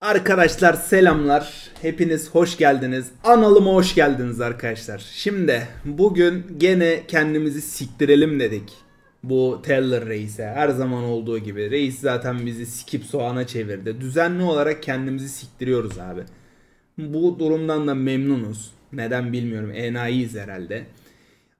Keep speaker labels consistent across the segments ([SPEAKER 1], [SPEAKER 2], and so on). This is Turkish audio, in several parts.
[SPEAKER 1] Arkadaşlar selamlar. Hepiniz hoş geldiniz. Analıma hoş geldiniz arkadaşlar. Şimdi bugün gene kendimizi siktirelim dedik. Bu Teller Reis'e her zaman olduğu gibi. Reis zaten bizi sikip soğana çevirdi. Düzenli olarak kendimizi siktiriyoruz abi. Bu durumdan da memnunuz. Neden bilmiyorum. Enayiyiz herhalde.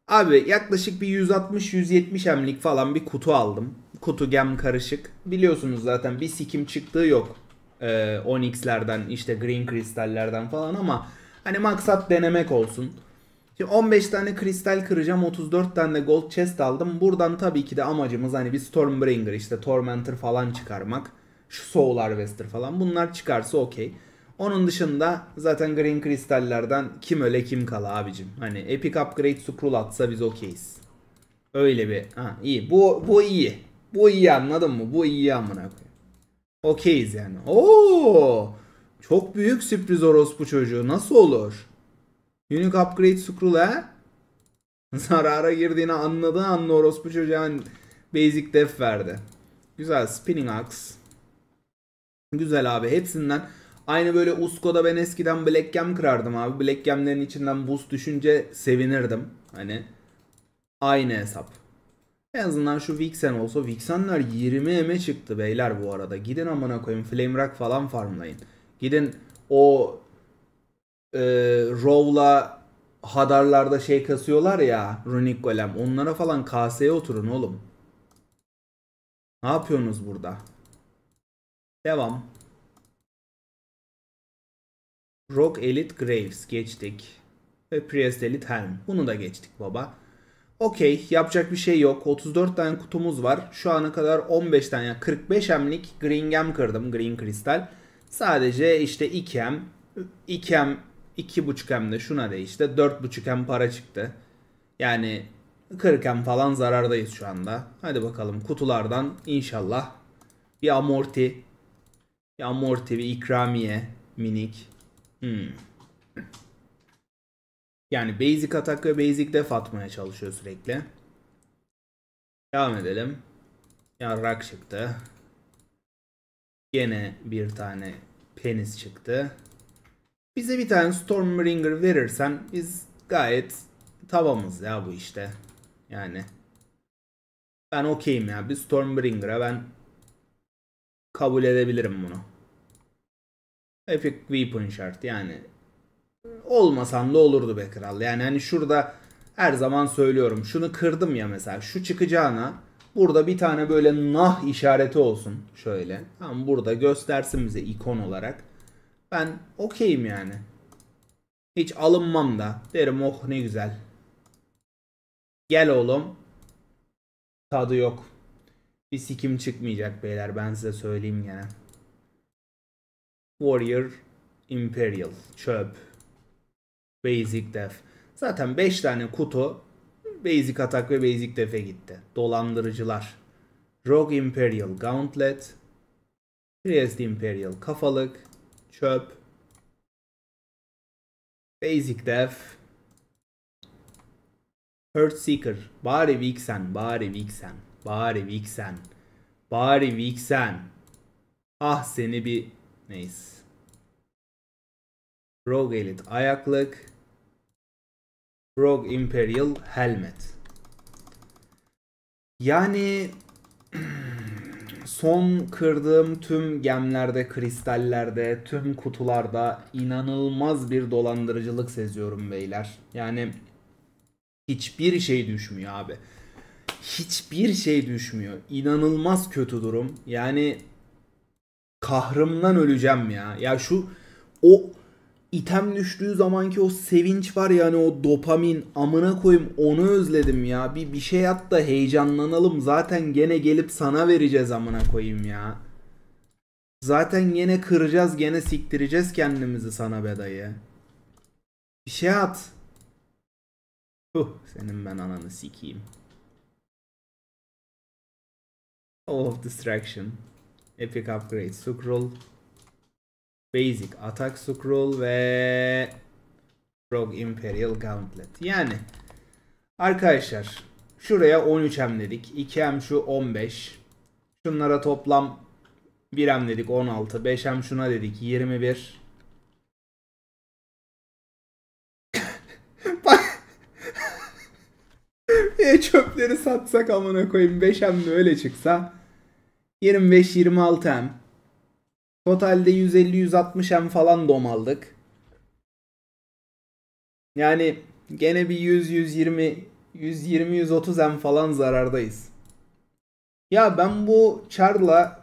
[SPEAKER 1] Abi yaklaşık bir 160-170 emlik falan bir kutu aldım. Kutu gem karışık. Biliyorsunuz zaten bir sikim çıktığı yok e, Onyx'lerden işte Green Kristallerden falan ama hani maksat denemek olsun. Şimdi 15 tane kristal kıracağım 34 tane de gold chest aldım. Buradan tabii ki de amacımız hani bir Stormbringer işte Tormentor falan çıkarmak. Şu Soul Harvester falan bunlar çıkarsa okey. Onun dışında zaten Green Kristallerden kim öle kim kala abicim. Hani Epic Upgrade Scroll atsa biz okeyiz. Öyle bir ha iyi bu bu iyi. Bu iyi anladın mı? Bu iyi amına koyayım. Okeyiz yani. Oo! Çok büyük sürpriz orospu çocuğu. Nasıl olur? Unique upgrade scroll Zarara girdiğini anladı anla orospu çocuğa basic def verdi. Güzel spinning axe. Güzel abi hepsinden aynı böyle Usko'da ben eskiden Black Gem kırardım abi. Black Gem'lerin içinden buz düşünce sevinirdim. Hani aynı hesap. En azından şu Vixen olsa Vixenler 20 eme çıktı beyler bu arada. Gidin amına koyun Flame Rock falan farmlayın. Gidin o e, Row'la Hadarlarda şey kasıyorlar ya Runic Golem. Onlara falan kaseye oturun oğlum. Ne yapıyorsunuz burada? Devam. Rock Elite Graves geçtik. Ve Priest Elite Helm. Bunu da geçtik baba. Okey yapacak bir şey yok. 34 tane kutumuz var. Şu ana kadar 15 tane yani 45 emlik Green gem kırdım. Green Kristal. Sadece işte 2M 2M 25 buçuk de şuna de işte buçuk m para çıktı. Yani 40M falan zarardayız şu anda. Hadi bakalım kutulardan inşallah bir amorti bir amorti bir ikramiye minik. Hmm. Yani basic atak ve basic def atmaya çalışıyor sürekli. Devam edelim. Yarrak çıktı. Yine bir tane penis çıktı. Bize bir tane Stormbringer verirsen biz gayet tavamız ya bu işte. Yani ben okeyim ya. Bir Stormbringer'a ben kabul edebilirim bunu. Epic Weapon şart yani olmasan da olurdu be kral. Yani hani şurada her zaman söylüyorum. Şunu kırdım ya mesela. Şu çıkacağına burada bir tane böyle nah işareti olsun. Şöyle. Tam burada göstersin bize ikon olarak. Ben okeyim yani. Hiç alınmam da. Derim oh ne güzel. Gel oğlum. Tadı yok. Bir sikim çıkmayacak beyler ben size söyleyeyim gene. Warrior Imperial. Çöp. Basic def. Zaten 5 tane kutu basic atak ve basic def'e gitti. Dolandırıcılar. Rogue Imperial Gauntlet. Priest Imperial kafalık. Çöp. Basic def. Hurt Seeker. Bari Vixen. Bari Vixen. Bari Vixen. Bari Vixen. Ah seni bir... Neyse. Rogue Elite ayaklık. Rogue Imperial helmet. Yani son kırdığım tüm gemlerde, kristallerde, tüm kutularda inanılmaz bir dolandırıcılık seziyorum beyler. Yani hiçbir şey düşmüyor abi. Hiçbir şey düşmüyor. İnanılmaz kötü durum. Yani kahrımdan öleceğim ya. Ya şu o item düştüğü zamanki o sevinç var yani o dopamin amına koyayım onu özledim ya. Bir bir şey at da heyecanlanalım. Zaten gene gelip sana vereceğiz amına koyayım ya. Zaten gene kıracağız gene siktireceğiz kendimizi sana bedayı. Bir şey at. Huh, senin ben ananı sikeyim. All of Distraction. Epic Upgrade. Sucral. Basic Attack Scroll ve Rogue Imperial Gauntlet. Yani arkadaşlar şuraya 13 hem dedik. 2 hem şu 15. Şunlara toplam 1 hem dedik 16. 5 hem şuna dedik 21. Bak. e çöpleri satsak amına koyayım 5 hem öyle çıksa 25-26 hem. Totalde 150-160 M falan dom aldık. Yani gene bir 100-120 120-130 M falan zarardayız. Ya ben bu Charla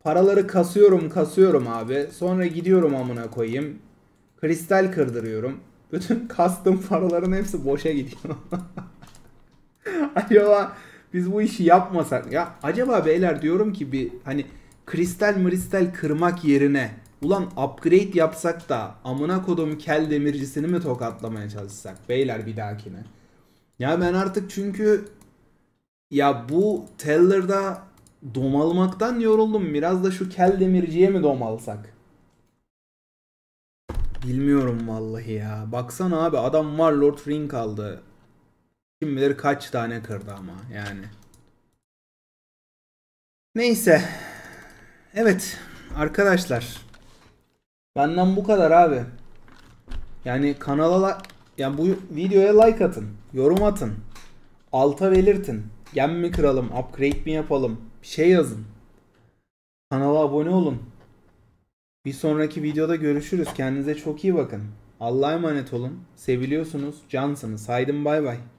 [SPEAKER 1] paraları kasıyorum kasıyorum abi. Sonra gidiyorum amına koyayım. Kristal kırdırıyorum. Bütün kastım paraların hepsi boşa gidiyor. acaba biz bu işi yapmasak ya acaba beyler diyorum ki bir hani kristal mristal kırmak yerine ulan upgrade yapsak da amına kodum kel demircisini mi tokatlamaya çalışsak beyler bir dahakine. Ya ben artık çünkü ya bu Teller'da domalmaktan yoruldum. Biraz da şu kel demirciye mi domalsak? Bilmiyorum vallahi ya. Baksana abi adam var Lord Ring aldı. Kim bilir kaç tane kırdı ama yani. Neyse. Evet arkadaşlar. Benden bu kadar abi. Yani kanala yani bu videoya like atın, yorum atın. Alta belirtin. Gem mi kıralım, upgrade mi yapalım? Bir şey yazın. Kanala abone olun. Bir sonraki videoda görüşürüz. Kendinize çok iyi bakın. Allah'a emanet olun. Seviliyorsunuz. Cansınız. Haydi bay bay.